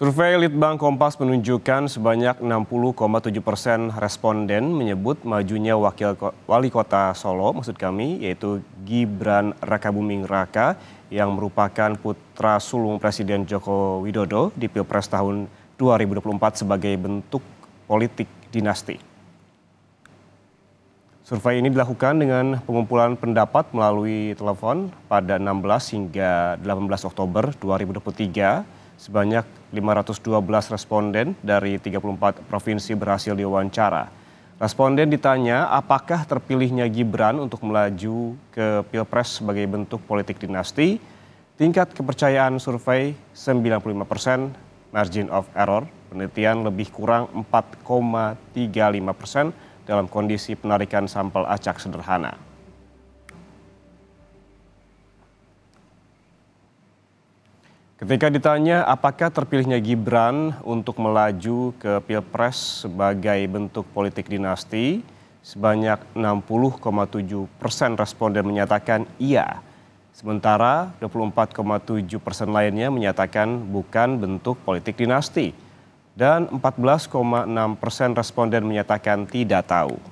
Survei Litbang Kompas menunjukkan sebanyak 60,7 persen responden menyebut majunya wakil wali kota Solo, maksud kami, yaitu Gibran Rakabuming Raka yang merupakan putra sulung Presiden Joko Widodo di Pilpres tahun 2024 sebagai bentuk politik dinasti. Survei ini dilakukan dengan pengumpulan pendapat melalui telepon pada 16 hingga 18 Oktober 2023 sebanyak 512 responden dari 34 provinsi berhasil diwawancara. Responden ditanya apakah terpilihnya Gibran untuk melaju ke Pilpres sebagai bentuk politik dinasti. Tingkat kepercayaan survei 95 persen, margin of error penelitian lebih kurang 4,35 persen dalam kondisi penarikan sampel acak sederhana. Ketika ditanya apakah terpilihnya Gibran untuk melaju ke Pilpres sebagai bentuk politik dinasti, sebanyak 60,7 persen responden menyatakan iya. Sementara 24,7 persen lainnya menyatakan bukan bentuk politik dinasti. Dan 14,6 persen responden menyatakan tidak tahu.